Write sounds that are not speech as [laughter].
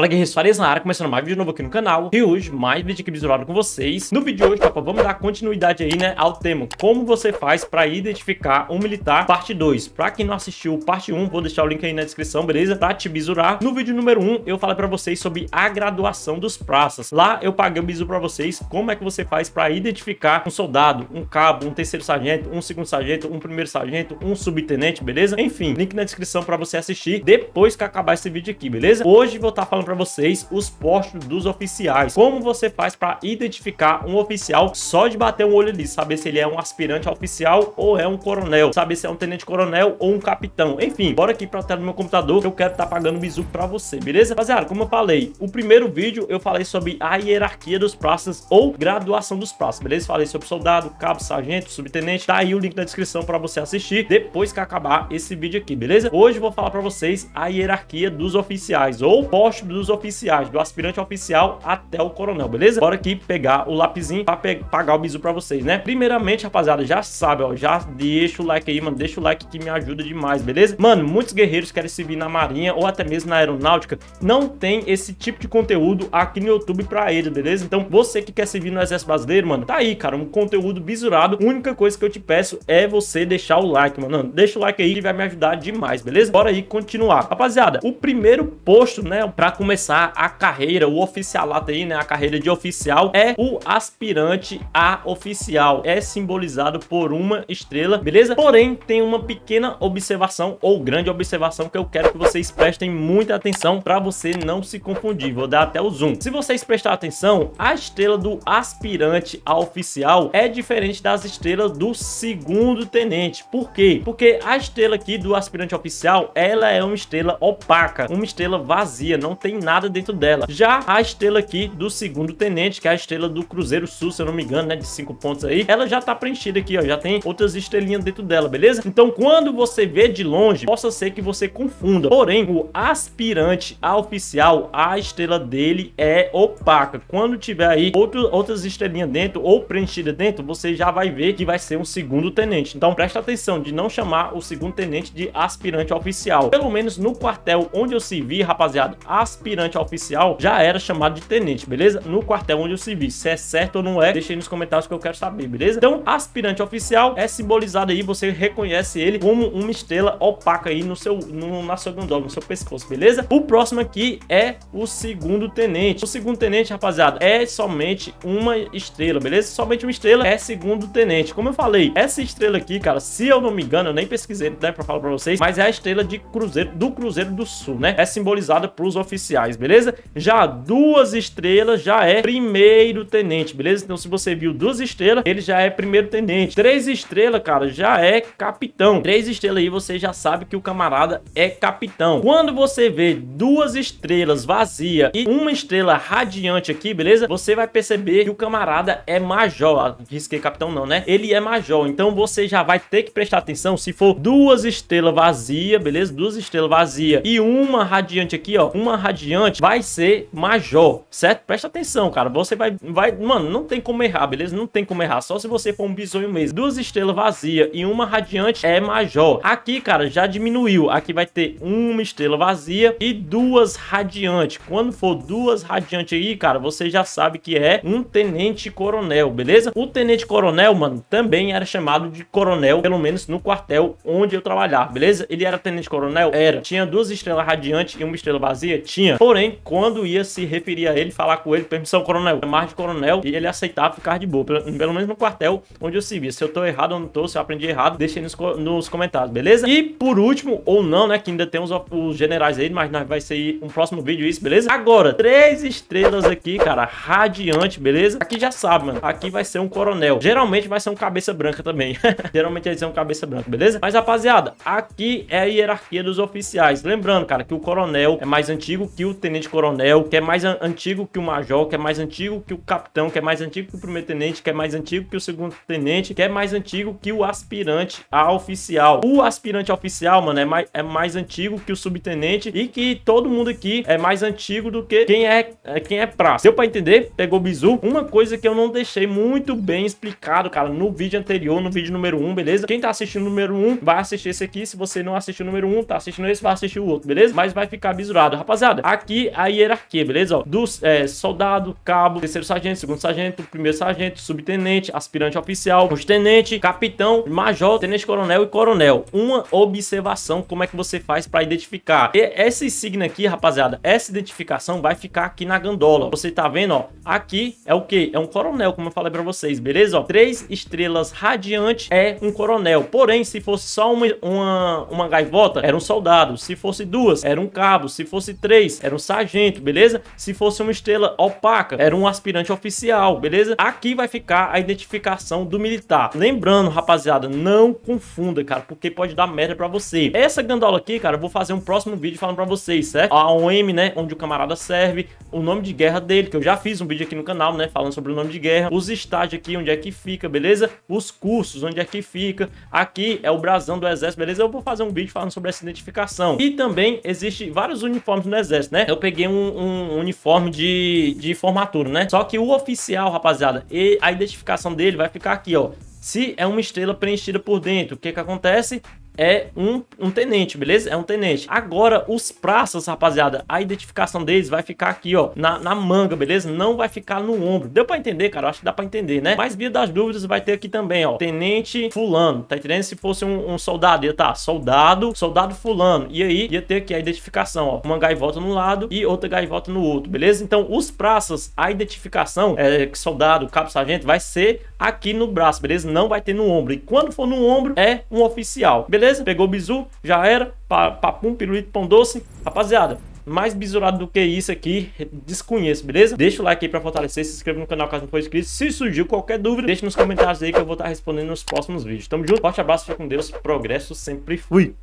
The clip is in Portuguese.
Fala Guerreiros Farias na área, começando mais vídeo novo aqui no canal. E hoje, mais vídeo aqui bizurado com vocês. No vídeo de hoje, papai, vamos dar continuidade aí, né, ao tema. Como você faz pra identificar um militar, parte 2. Pra quem não assistiu parte 1, um, vou deixar o link aí na descrição, beleza? Pra te bizurar. No vídeo número 1, um, eu falei pra vocês sobre a graduação dos praças. Lá, eu paguei o bisu pra vocês como é que você faz pra identificar um soldado, um cabo, um terceiro sargento, um segundo sargento, um primeiro sargento, um subtenente, beleza? Enfim, link na descrição pra você assistir depois que acabar esse vídeo aqui, beleza? Hoje, vou estar tá falando para vocês os postos dos oficiais. Como você faz para identificar um oficial só de bater um olho ali, saber se ele é um aspirante oficial ou é um coronel, saber se é um tenente-coronel ou um capitão. Enfim, bora aqui para o tela do meu computador que eu quero estar tá pagando bizu para você, beleza? Rapaziada, como eu falei, o primeiro vídeo eu falei sobre a hierarquia dos praças ou graduação dos praças, beleza? Falei sobre soldado, cabo, sargento, subtenente. Tá aí o link na descrição para você assistir depois que acabar esse vídeo aqui, beleza? Hoje eu vou falar para vocês a hierarquia dos oficiais ou posto dos dos oficiais, do aspirante oficial até o coronel, beleza? Bora aqui pegar o lapizinho pra pagar o bizu pra vocês, né? Primeiramente, rapaziada, já sabe, ó, já deixa o like aí, mano, deixa o like que me ajuda demais, beleza? Mano, muitos guerreiros querem servir na marinha ou até mesmo na aeronáutica, não tem esse tipo de conteúdo aqui no YouTube pra eles, beleza? Então, você que quer servir no exército brasileiro, mano, tá aí, cara, um conteúdo bizurado, a única coisa que eu te peço é você deixar o like, mano, deixa o like aí que vai me ajudar demais, beleza? Bora aí continuar. Rapaziada, o primeiro posto, né, pra começar a carreira, o oficialato aí, né? A carreira de oficial é o aspirante a oficial. É simbolizado por uma estrela, beleza? Porém, tem uma pequena observação ou grande observação que eu quero que vocês prestem muita atenção para você não se confundir. Vou dar até o zoom. Se vocês prestar atenção, a estrela do aspirante a oficial é diferente das estrelas do segundo tenente. Por quê? Porque a estrela aqui do aspirante oficial, ela é uma estrela opaca, uma estrela vazia, não tem tem nada dentro dela. Já a estrela aqui do segundo tenente, que é a estrela do Cruzeiro Sul, se eu não me engano, né, de 5 pontos aí, ela já tá preenchida aqui, ó, já tem outras estrelinhas dentro dela, beleza? Então, quando você vê de longe, possa ser que você confunda. Porém, o aspirante a oficial, a estrela dele é opaca. Quando tiver aí outro, outras estrelinhas dentro ou preenchida dentro, você já vai ver que vai ser um segundo tenente. Então, presta atenção de não chamar o segundo tenente de aspirante oficial. Pelo menos no quartel onde eu se vi, rapaziada, aspirante aspirante a oficial já era chamado de tenente, beleza? No quartel onde eu servi. Se é certo ou não é, deixa aí nos comentários que eu quero saber, beleza? Então, aspirante oficial é simbolizado aí, você reconhece ele como uma estrela opaca aí no seu, no, na sua gondola, no seu pescoço, beleza? O próximo aqui é o segundo tenente. O segundo tenente, rapaziada, é somente uma estrela, beleza? Somente uma estrela é segundo tenente. Como eu falei, essa estrela aqui, cara, se eu não me engano, eu nem pesquisei, né, pra falar pra vocês, mas é a estrela de cruzeiro, do Cruzeiro do Sul, né? É simbolizada pros oficiais oficiais, beleza? Já duas estrelas já é primeiro tenente, beleza? Então se você viu duas estrelas, ele já é primeiro tenente. Três estrelas, cara, já é capitão. Três estrelas aí você já sabe que o camarada é capitão. Quando você vê duas estrelas vazia e uma estrela radiante aqui, beleza? Você vai perceber que o camarada é major. Ah, risquei capitão não, né? Ele é major, então você já vai ter que prestar atenção se for duas estrelas vazia, beleza? Duas estrelas vazia e uma radiante aqui, ó. Uma radiante adiante vai ser major, certo? Presta atenção, cara. Você vai, vai, mano, não tem como errar, beleza? Não tem como errar, só se você for um bisonho mesmo. Duas estrelas vazia e uma radiante é major. Aqui, cara, já diminuiu. Aqui vai ter uma estrela vazia e duas radiante. Quando for duas radiante aí, cara, você já sabe que é um tenente coronel, beleza? O tenente coronel, mano, também era chamado de coronel, pelo menos no quartel onde eu trabalhava, beleza? Ele era tenente coronel? Era. Tinha duas estrelas radiante e uma estrela vazia? Tinha tinha. Porém, quando ia se referir a ele, falar com ele, permissão, coronel, mais de coronel, e ele aceitava ficar de boa. Pelo, pelo menos no quartel onde eu servia. Se eu tô errado ou não tô, se eu aprendi errado, deixa aí nos, nos comentários, beleza? E por último, ou não, né? Que ainda tem os, os generais aí, mas nós vai ser um próximo vídeo isso, beleza? Agora, três estrelas aqui, cara, radiante, beleza? Aqui já sabe, mano. Aqui vai ser um coronel. Geralmente vai ser um cabeça branca também. [laughs] Geralmente vai ser um cabeça branca, beleza? Mas, rapaziada, aqui é a hierarquia dos oficiais. Lembrando, cara, que o coronel é mais antigo, que o tenente-coronel, que é mais antigo que o major, que é mais antigo que o capitão, que é mais antigo que o primeiro-tenente, que é mais antigo que o segundo-tenente, que é mais antigo que o aspirante a oficial. O aspirante a oficial, mano, é mais, é mais antigo que o subtenente e que todo mundo aqui é mais antigo do que quem é, é quem é praça. Deu pra entender? Pegou bizu? Uma coisa que eu não deixei muito bem explicado, cara, no vídeo anterior, no vídeo número 1, beleza? Quem tá assistindo o número 1, vai assistir esse aqui. Se você não assistiu o número 1, tá assistindo esse, vai assistir o outro, beleza? Mas vai ficar bizurado. Rapaziada, aqui a hierarquia, beleza? Ó, dos é, soldado, cabo, terceiro sargento, segundo sargento, primeiro sargento, subtenente, aspirante oficial, tenente, capitão, major, tenente-coronel e coronel. Uma observação, como é que você faz para identificar? E essa signa aqui, rapaziada, essa identificação vai ficar aqui na gandola. Você tá vendo, ó, aqui é o que? É um coronel, como eu falei para vocês, beleza? Ó, três estrelas radiante é um coronel. Porém, se fosse só uma, uma, uma gaivota, era um soldado. Se fosse duas, era um cabo. Se fosse três, 3, era um sargento, beleza? Se fosse uma estrela opaca, era um aspirante oficial, beleza? Aqui vai ficar a identificação do militar. Lembrando, rapaziada, não confunda, cara, porque pode dar merda pra você. Essa gandola aqui, cara, eu vou fazer um próximo vídeo falando pra vocês, certo? A OM, né, onde o camarada serve, o nome de guerra dele, que eu já fiz um vídeo aqui no canal, né, falando sobre o nome de guerra, os estágios aqui, onde é que fica, beleza? Os cursos, onde é que fica. Aqui é o brasão do exército, beleza? Eu vou fazer um vídeo falando sobre essa identificação. E também existe vários uniformes no exército né? Eu peguei um, um, um uniforme de, de formatura, né? Só que o oficial, rapaziada, e a identificação dele vai ficar aqui, ó. Se é uma estrela preenchida por dentro, o que que acontece? é um, um tenente, beleza? É um tenente. Agora, os praças, rapaziada, a identificação deles vai ficar aqui, ó, na, na manga, beleza? Não vai ficar no ombro. Deu pra entender, cara? acho que dá pra entender, né? Mas, via das dúvidas, vai ter aqui também, ó, tenente fulano, tá entendendo? Se fosse um, um soldado, ia tá, soldado, soldado fulano. E aí, ia ter aqui a identificação, ó, uma gaivota no lado e outra gaivota no outro, beleza? Então, os praças, a identificação, é, soldado, cabo-sargento, vai ser aqui no braço, beleza? Não vai ter no ombro. E quando for no ombro, é um oficial, beleza? Beleza? Pegou o bizu, já era. Papum, pirulito, pão doce. Rapaziada, mais bizurado do que isso aqui, desconheço, beleza? Deixa o like aí pra fortalecer, se inscreva no canal caso não for inscrito. Se surgiu qualquer dúvida, deixa nos comentários aí que eu vou estar tá respondendo nos próximos vídeos. Tamo junto, forte abraço, fica com Deus, progresso sempre fui.